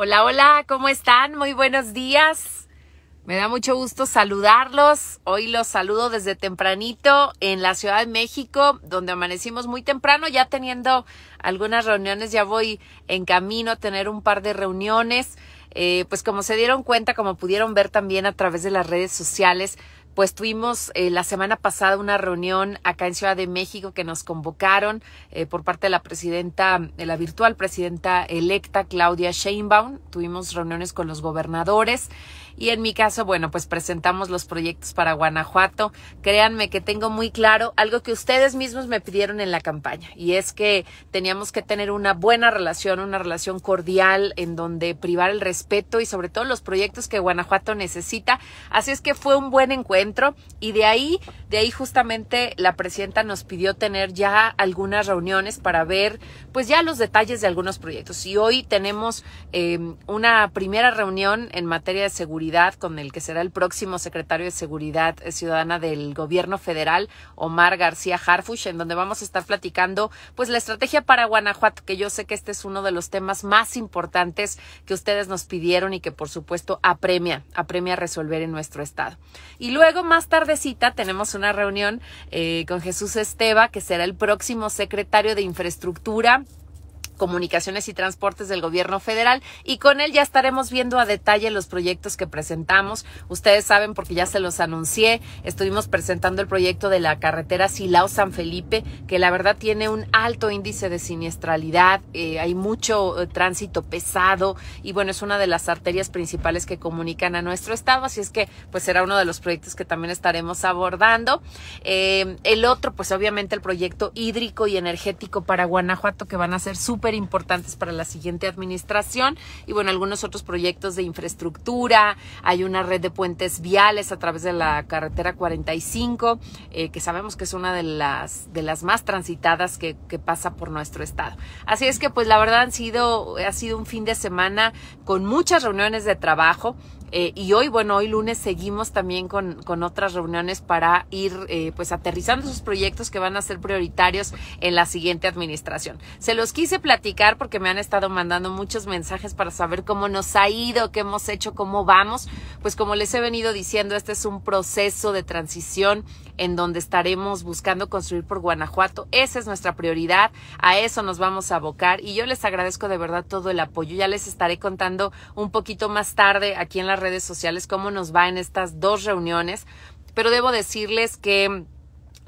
Hola, hola, ¿cómo están? Muy buenos días. Me da mucho gusto saludarlos. Hoy los saludo desde tempranito en la Ciudad de México, donde amanecimos muy temprano, ya teniendo algunas reuniones, ya voy en camino a tener un par de reuniones. Eh, pues como se dieron cuenta, como pudieron ver también a través de las redes sociales, pues tuvimos eh, la semana pasada una reunión acá en Ciudad de México que nos convocaron eh, por parte de la presidenta, de la virtual presidenta electa Claudia Sheinbaum. Tuvimos reuniones con los gobernadores y en mi caso, bueno, pues presentamos los proyectos para Guanajuato. Créanme que tengo muy claro algo que ustedes mismos me pidieron en la campaña y es que teníamos que tener una buena relación, una relación cordial en donde privar el respeto y sobre todo los proyectos que Guanajuato necesita. Así es que fue un buen encuentro y de ahí, de ahí justamente la presidenta nos pidió tener ya algunas reuniones para ver pues ya los detalles de algunos proyectos. Y hoy tenemos em, una primera reunión en materia de seguridad con el que será el próximo secretario de Seguridad Ciudadana del Gobierno Federal, Omar García Harfush, en donde vamos a estar platicando pues la estrategia para Guanajuato, que yo sé que este es uno de los temas más importantes que ustedes nos pidieron y que por supuesto apremia, apremia resolver en nuestro estado. Y luego más tardecita tenemos una reunión eh, con Jesús Esteba, que será el próximo secretario de Infraestructura Comunicaciones y Transportes del Gobierno Federal y con él ya estaremos viendo a detalle los proyectos que presentamos. Ustedes saben porque ya se los anuncié, estuvimos presentando el proyecto de la carretera Silao San Felipe, que la verdad tiene un alto índice de siniestralidad, eh, hay mucho eh, tránsito pesado y bueno, es una de las arterias principales que comunican a nuestro estado, así es que pues será uno de los proyectos que también estaremos abordando. Eh, el otro, pues obviamente el proyecto hídrico y energético para Guanajuato, que van a ser súper importantes para la siguiente administración y bueno, algunos otros proyectos de infraestructura, hay una red de puentes viales a través de la carretera 45, eh, que sabemos que es una de las, de las más transitadas que, que pasa por nuestro estado. Así es que pues la verdad han sido, ha sido un fin de semana con muchas reuniones de trabajo, eh, y hoy, bueno, hoy lunes seguimos también con, con otras reuniones para ir eh, pues aterrizando esos proyectos que van a ser prioritarios en la siguiente administración. Se los quise platicar porque me han estado mandando muchos mensajes para saber cómo nos ha ido, qué hemos hecho, cómo vamos. Pues como les he venido diciendo, este es un proceso de transición en donde estaremos buscando construir por Guanajuato. Esa es nuestra prioridad, a eso nos vamos a abocar y yo les agradezco de verdad todo el apoyo. Ya les estaré contando un poquito más tarde aquí en las redes sociales cómo nos va en estas dos reuniones, pero debo decirles que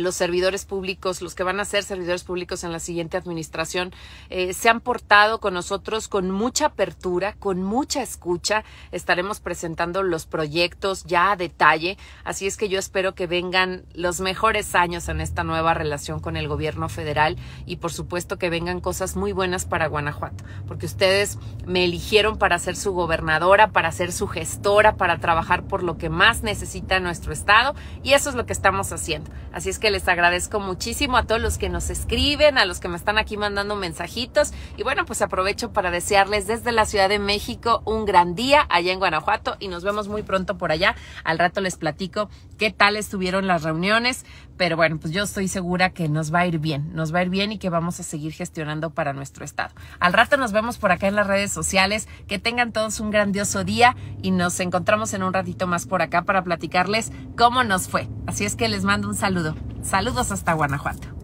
los servidores públicos, los que van a ser servidores públicos en la siguiente administración, eh, se han portado con nosotros con mucha apertura, con mucha escucha. Estaremos presentando los proyectos ya a detalle, así es que yo espero que vengan los mejores años en esta nueva relación con el gobierno federal y por supuesto que vengan cosas muy buenas para Guanajuato, porque ustedes me eligieron para ser su gobernadora, para ser su gestora, para trabajar por lo que más necesita nuestro estado y eso es lo que estamos haciendo. Así es que les agradezco muchísimo a todos los que nos escriben, a los que me están aquí mandando mensajitos. Y bueno, pues aprovecho para desearles desde la Ciudad de México un gran día allá en Guanajuato y nos vemos muy pronto por allá. Al rato les platico qué tal estuvieron las reuniones, pero bueno, pues yo estoy segura que nos va a ir bien, nos va a ir bien y que vamos a seguir gestionando para nuestro estado. Al rato nos vemos por acá en las redes sociales, que tengan todos un grandioso día y nos encontramos en un ratito más por acá para platicarles cómo nos fue. Así es que les mando un saludo. Saludos hasta Guanajuato.